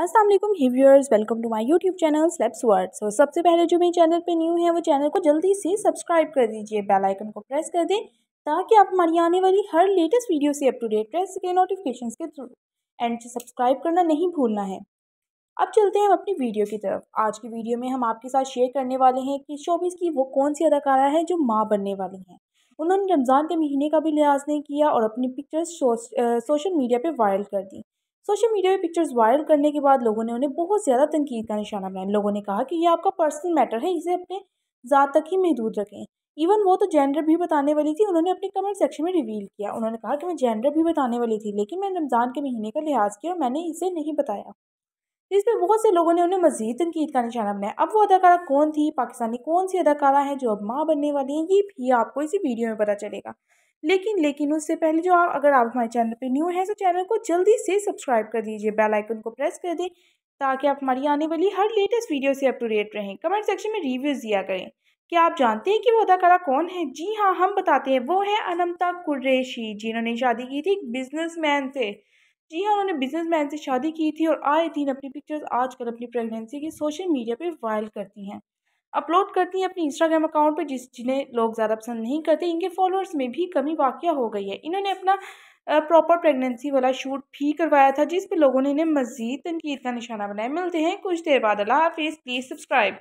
असलम ही viewers welcome to my YouTube channel slaps world so सबसे पहले जो मेरे चैनल पे न्यू है वो चैनल को जल्दी से सब्सक्राइब कर दीजिए बेल आइकन को प्रेस कर दें ताकि आप हमारी आने वाली हर लेटेस्ट वीडियो से अप टू डेट रह सकें नोटिफिकेशन के थ्रू एंड सब्सक्राइब करना नहीं भूलना है अब चलते हैं हम अपनी वीडियो की तरफ आज की वीडियो में हम आपके साथ शेयर करने वाले हैं कि शोबिस की वो कौन सी अदाकारा है जो माँ बनने वाली हैं उन्होंने रमज़ान के महीने का भी लिहाज नहीं किया और अपनी पिक्चर्स सोशल मीडिया पर वायरल कर दी सोशल मीडिया पे पिक्चर्स वायरल करने के बाद लोगों ने उन्हें बहुत ज़्यादा तनकीद का निशाना बनाया लोगों ने कहा कि यह आपका पर्सनल मैटर है इसे अपने ज़ात तक ही महदूद रखें इवन वो तो जेंडर भी बताने वाली थी उन्होंने अपने कमेंट सेक्शन में रिवील किया उन्होंने कहा कि मैं जेंडर भी बताने वाली थी लेकिन मैं रमज़ान के महीने का लिहाज किया और मैंने इसे नहीं बताया पर बहुत से लोगों ने उन्हें मजीद तनकीद का निशाना बनाया अब वो अदाकारा कौन थी पाकिस्तानी कौन सी अदाकारा है जो अब माँ बनने वाली है ये भी आपको इसी वीडियो में पता चलेगा लेकिन लेकिन उससे पहले जो आप अगर आप हमारे चैनल पर न्यू हैं तो चैनल को जल्दी से सब्सक्राइब कर दीजिए बेल आइकन को प्रेस कर दें ताकि आप हमारी आने वाली हर लेटेस्ट वीडियो से अप टू डेट रहें कमेंट सेक्शन में रिव्यूज़ दिया करें क्या आप जानते हैं कि वो अदाकारा कौन है जी हाँ हम बताते हैं वो है अनमता कुरेशी जिन्होंने शादी की थी एक मैन से जी हाँ उन्होंने बिजनेसमैन से शादी की थी और आए दिन अपनी पिक्चर्स आजकल अपनी प्रेगनेंसी की सोशल मीडिया पे वायरल करती हैं अपलोड करती हैं अपने इंस्टाग्राम अकाउंट पे जिस जिन्हें लोग ज़्यादा पसंद नहीं करते इनके फॉलोअर्स में भी कमी वाक़ हो गई है इन्होंने अपना प्रॉपर प्रेगनेंसी वाला शूट भी करवाया था जिस पर लोगों ने इन्हें मज़ीद तनकीद का निशाना बनाया मिलते हैं कुछ देर बाद अला हाफिज़ प्लीज़ सब्सक्राइब